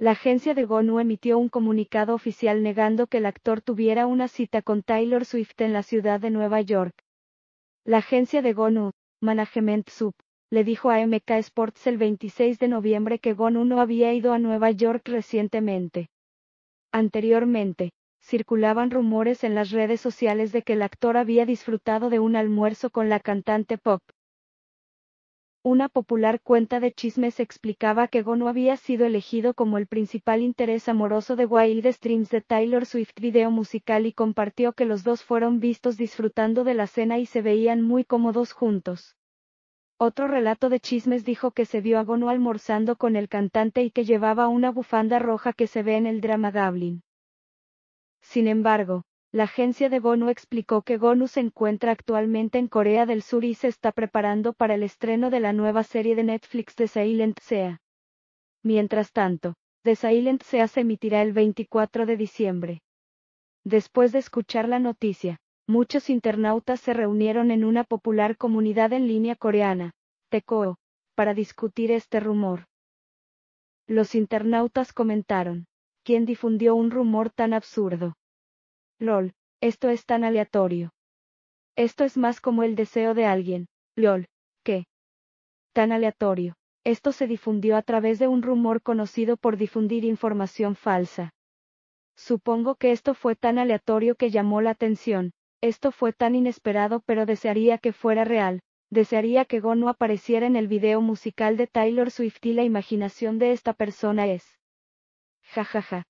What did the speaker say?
La agencia de Gonu emitió un comunicado oficial negando que el actor tuviera una cita con Taylor Swift en la ciudad de Nueva York. La agencia de Gonu, Management Sub, le dijo a MK Sports el 26 de noviembre que Gonu no había ido a Nueva York recientemente. Anteriormente, circulaban rumores en las redes sociales de que el actor había disfrutado de un almuerzo con la cantante pop. Una popular cuenta de chismes explicaba que Gono había sido elegido como el principal interés amoroso de Wild Streams de Taylor Swift video musical y compartió que los dos fueron vistos disfrutando de la cena y se veían muy cómodos juntos. Otro relato de chismes dijo que se vio a Gono almorzando con el cantante y que llevaba una bufanda roja que se ve en el drama Gablin. Sin embargo, la agencia de Gonu explicó que Gonu se encuentra actualmente en Corea del Sur y se está preparando para el estreno de la nueva serie de Netflix de Silent Sea. Mientras tanto, The Silent Sea se emitirá el 24 de diciembre. Después de escuchar la noticia, muchos internautas se reunieron en una popular comunidad en línea coreana, Teko, para discutir este rumor. Los internautas comentaron, ¿quién difundió un rumor tan absurdo? LOL, esto es tan aleatorio. Esto es más como el deseo de alguien, LOL, ¿qué? tan aleatorio. Esto se difundió a través de un rumor conocido por difundir información falsa. Supongo que esto fue tan aleatorio que llamó la atención, esto fue tan inesperado pero desearía que fuera real, desearía que Go no apareciera en el video musical de Taylor Swift y la imaginación de esta persona es. Ja ja ja,